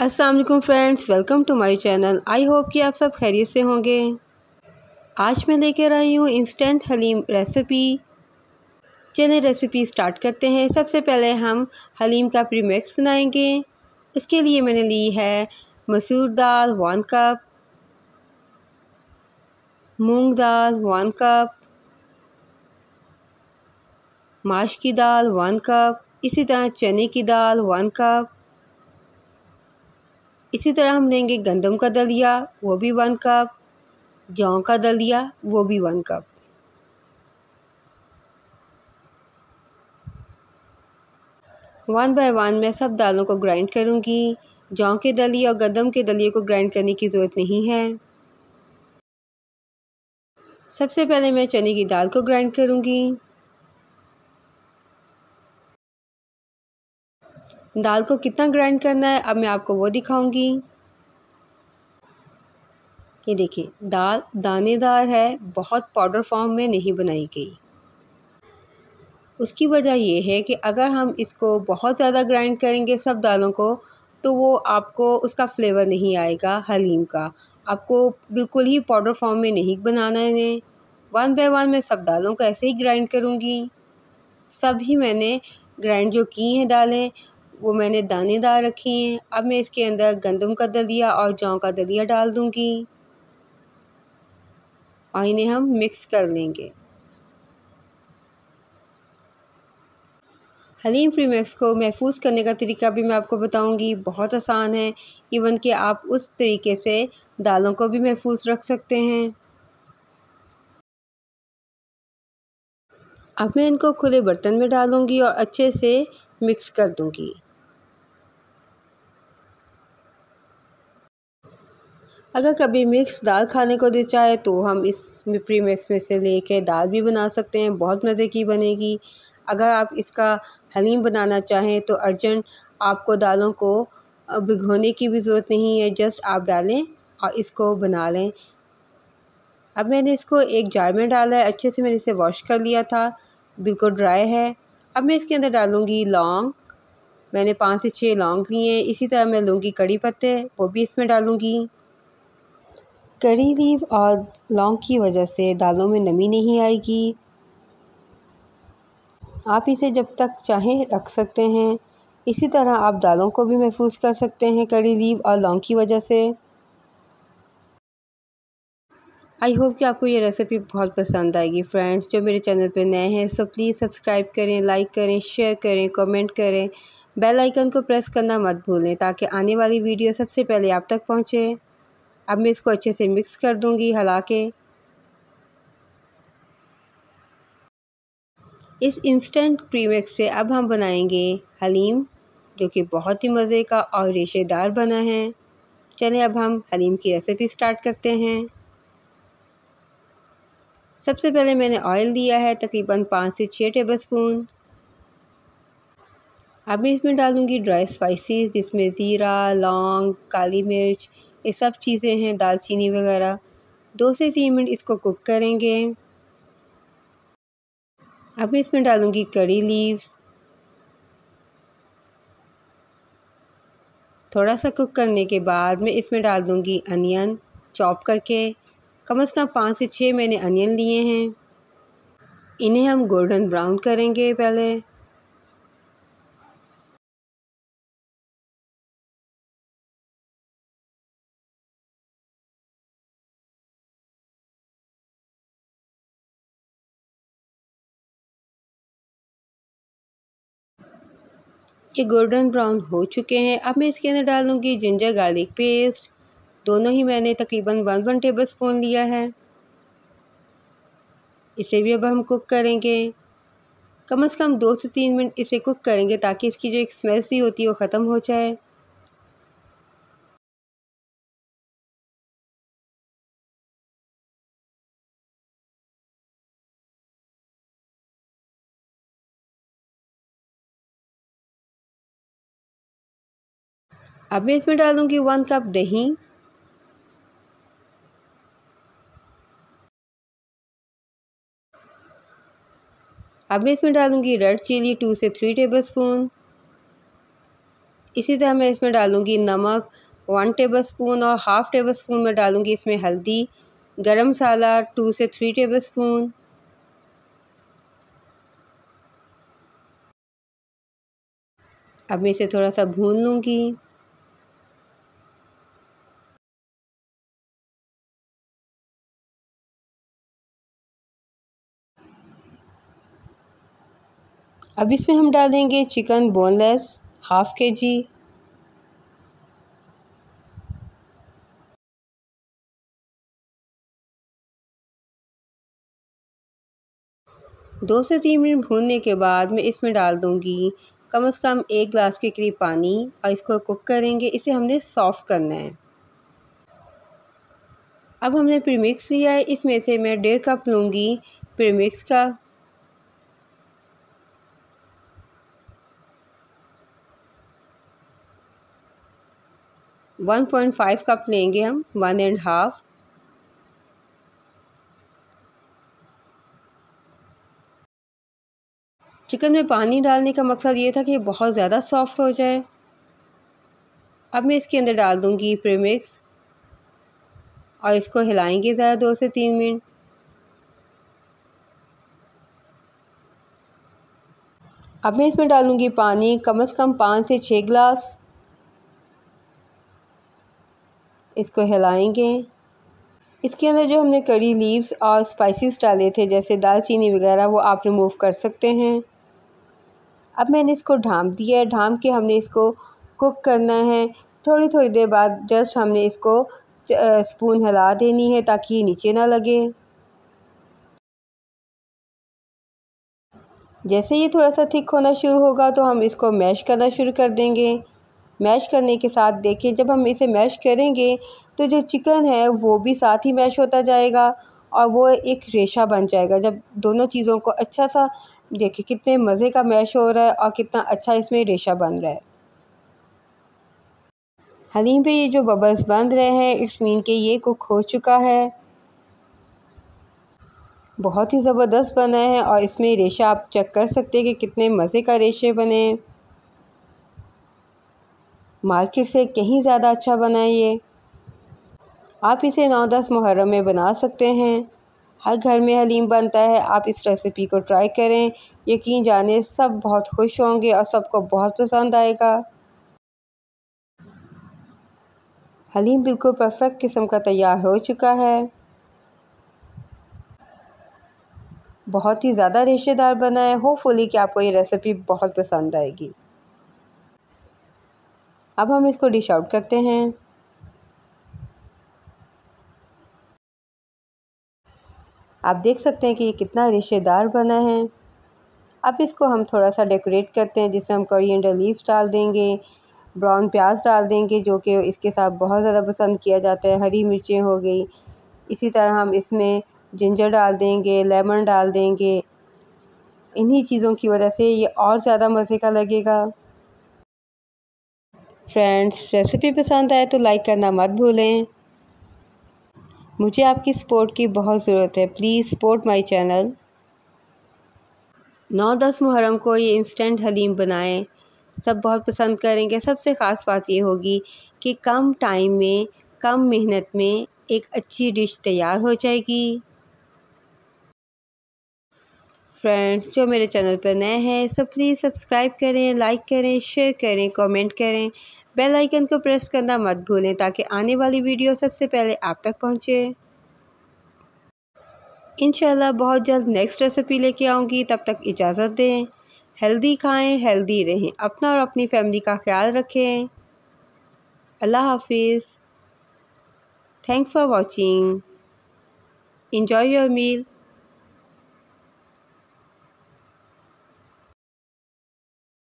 Aslam friends welcome to my channel I hope कि आप सब खैरियत से होंगे आज मैं लेकर आई हूँ इंस्टेंट हलीम रेसिपी चलिए रेसिपी स्टार्ट करते हैं सबसे पहले हम हलीम का प्रीमिक्स बनाएंगे इसके लिए मैंने ली है मसूर दाल वन कप मूंग दाल वन कप माश की दाल वन कप इसी तरह चने की दाल वन कप इसी तरह हम लेंगे गंदम का दलिया वो भी वन कप जौ का दलिया वो भी one cup one by one मैं सब दालों को ग्राइंड करूँगी जौ के दलिए और गंदम के दलिए को ग्राइंड करने की ज़रूरत नहीं है सबसे पहले मैं चने की दाल को ग्राइंड करूँगी दाल को कितना ग्राइंड करना है अब मैं आपको वो दिखाऊंगी ये देखिए दाल दानेदार है बहुत पाउडर फॉर्म में नहीं बनाई गई उसकी वजह ये है कि अगर हम इसको बहुत ज़्यादा ग्राइंड करेंगे सब दालों को तो वो आपको उसका फ्लेवर नहीं आएगा हलीम का आपको बिल्कुल ही पाउडर फॉर्म में नहीं बनाना है वन बाय वन मैं सब दालों को ऐसे ही ग्राइंड करूँगी सब ही मैंने ग्राइंड जो की हैं दालें वो मैंने दानेदार रखी हैं अब मैं इसके अंदर गंदम का दलिया और जौ का दलिया डाल दूँगी और इन्हें हम मिक्स कर लेंगे हलीम मिक्स को महफूज करने का तरीका भी मैं आपको बताऊंगी बहुत आसान है इवन कि आप उस तरीके से दालों को भी महफूज रख सकते हैं अब मैं इनको खुले बर्तन में डालूंगी और अच्छे से मिक्स कर दूंगी अगर कभी मिक्स दाल खाने को दिल चाहे तो हम इस प्री मिक्स में से लेके दाल भी बना सकते हैं बहुत मज़े की बनेगी अगर आप इसका हलीम बनाना चाहें तो अर्जेंट आपको दालों को भिगोने की भी ज़रूरत नहीं है जस्ट आप डालें और इसको बना लें अब मैंने इसको एक जार में डाला है अच्छे से मैंने इसे वॉश कर लिया था बिल्कुल ड्राई है अब मैं इसके अंदर डालूँगी लौंग मैंने पाँच से छः लौंग लिए हैं इसी तरह मैं लूँगी कड़ी पत्ते वो भी इसमें डालूँगी करी लीव और लौंग की वजह से दालों में नमी नहीं आएगी आप इसे जब तक चाहें रख सकते हैं इसी तरह आप दालों को भी महफूज कर सकते हैं करी लीव और लौंग की वजह से आई होप कि आपको ये रेसिपी बहुत पसंद आएगी फ्रेंड्स जो मेरे चैनल पर नए हैं सो प्लीज़ सब्सक्राइब करें लाइक करें शेयर करें कमेंट करें बेल आइकन को प्रेस करना मत भूलें ताकि आने वाली वीडियो सबसे पहले आप तक पहुँचे अब मैं इसको अच्छे से मिक्स कर दूँगी हिला के इस इंस्टेंट प्रीमिक्स से अब हम बनाएंगे हलीम जो कि बहुत ही मज़े का और रेशेदार बना है चलें अब हम हलीम की रेसिपी स्टार्ट करते हैं सबसे पहले मैंने ऑयल दिया है तकरीबन पाँच से छः टेबल स्पून अब मैं इसमें डालूँगी ड्राई स्पाइसेस जिसमें ज़ीरा लौंग काली मिर्च ये सब चीज़ें हैं दालचीनी वगैरह दो से तीन मिनट इसको कुक करेंगे अब मैं इसमें डालूँगी कड़ी लीव्स थोड़ा सा कुक करने के बाद मैं इसमें डाल दूँगी अनियन चॉप करके कम से कम पाँच से छः मैंने अनियन लिए हैं इन्हें हम गोल्डन ब्राउन करेंगे पहले ये गोल्डन ब्राउन हो चुके हैं अब मैं इसके अंदर डाल दूँगी जिंजर गार्लिक पेस्ट दोनों ही मैंने तकरीबन वन वन टेबल स्पून लिया है इसे भी अब हम कुक करेंगे कम से कम दो से तीन मिनट इसे कुक करेंगे ताकि इसकी जो एक स्मेल सी होती है वो ख़त्म हो जाए अब मैं इसमें डाल दूँगी वन कप दही अब मैं इसमें डालूंगी रेड चिली टू से थ्री टेबल स्पून इसी तरह मैं इसमें डालूंगी नमक वन टेबल स्पून और हाफ़ टेबल स्पून मैं डालूंगी इसमें हल्दी गरम मसाला टू से थ्री टेबल स्पून अब मैं इसे थोड़ा सा भून लूँगी अब इसमें हम डाल देंगे चिकन बोनलेस हाफ के जी दो से तीन मिनट भूनने के बाद मैं इसमें डाल दूँगी कम अज़ कम एक ग्लास के करीब पानी और इसको कुक करेंगे इसे हमने सॉफ़्ट करना है अब हमने प्रीमिक्स लिया है इसमें से मैं डेढ़ कप लूँगी प्रीमिक्स का वन पॉइंट फाइव कप लेंगे हम वन एंड हाफ चिकन में पानी डालने का मकसद ये था कि ये बहुत ज़्यादा सॉफ्ट हो जाए अब मैं इसके अंदर डाल दूँगी प्रीमिक्स और इसको हिलाएंगे ज़रा दो से तीन मिनट अब मैं इसमें डालूँगी पानी कम से कम पाँच से छः गिलास इसको हिलाएंगे इसके अंदर जो हमने कड़ी लीव्स और स्पाइसेस डाले थे जैसे दालचीनी वगैरह वो आप रिमूव कर सकते हैं अब मैंने इसको ढांप दिया है ढांप के हमने इसको कुक करना है थोड़ी थोड़ी देर बाद जस्ट हमने इसको स्पून हिला देनी है ताकि ये नीचे ना लगे जैसे ये थोड़ा सा थिक होना शुरू होगा तो हम इसको मैश करना शुरू कर देंगे मैश करने के साथ देखें जब हम इसे मैश करेंगे तो जो चिकन है वो भी साथ ही मैश होता जाएगा और वो एक रेशा बन जाएगा जब दोनों चीज़ों को अच्छा सा देखें कितने मज़े का मैश हो रहा है और कितना अच्छा इसमें रेशा बन रहा है हलीम पे ये जो बबल्स बन रहे हैं इट्स मीन के ये कुक हो चुका है बहुत ही ज़बरदस्त बना है और इसमें रेशा आप चेक कर सकते हैं कि कितने मज़े का रेशे बने हैं मार्केट से कहीं ज़्यादा अच्छा बना ये आप इसे नौ दस मुहर्रम में बना सकते हैं हर घर में हलीम बनता है आप इस रेसिपी को ट्राई करें यकीन जाने सब बहुत खुश होंगे और सबको बहुत पसंद आएगा हलीम बिल्कुल परफेक्ट किस्म का तैयार हो चुका है बहुत ही ज़्यादा रिश्तेदार बना है होपफुली कि आपको ये रेसिपी बहुत पसंद आएगी अब हम इसको डिश आउट करते हैं आप देख सकते हैं कि ये कितना रिश्तेदार बना है अब इसको हम थोड़ा सा डेकोरेट करते हैं जिसमें हम कोरिएंडर लीव्स डाल देंगे ब्राउन प्याज डाल देंगे जो कि इसके साथ बहुत ज़्यादा पसंद किया जाता है हरी मिर्चें हो गई इसी तरह हम इसमें जिंजर डाल देंगे लेमन डाल देंगे इन्हीं चीज़ों की वजह से ये और ज़्यादा मज़े का लगेगा फ्रेंड्स रेसिपी पसंद आए तो लाइक करना मत भूलें मुझे आपकी सपोर्ट की बहुत ज़रूरत है प्लीज़ सपोर्ट माय चैनल नौ दस मुहर्रम को ये इंस्टेंट हलीम बनाएं सब बहुत पसंद करेंगे सबसे ख़ास बात ये होगी कि कम टाइम में कम मेहनत में एक अच्छी डिश तैयार हो जाएगी फ्रेंड्स जो मेरे चैनल पर नए हैं सब प्लीज़ सब्सक्राइब करें लाइक करें शेयर करें कमेंट करें बेल आइकन को प्रेस करना मत भूलें ताकि आने वाली वीडियो सबसे पहले आप तक पहुँचे इन बहुत जल्द नेक्स्ट रेसिपी लेके आऊँगी तब तक इजाज़त दें हेल्दी खाएं हेल्दी रहें अपना और अपनी फैमिली का ख्याल रखें अल्लाह हाफिज़ thanks for watching enjoy your meal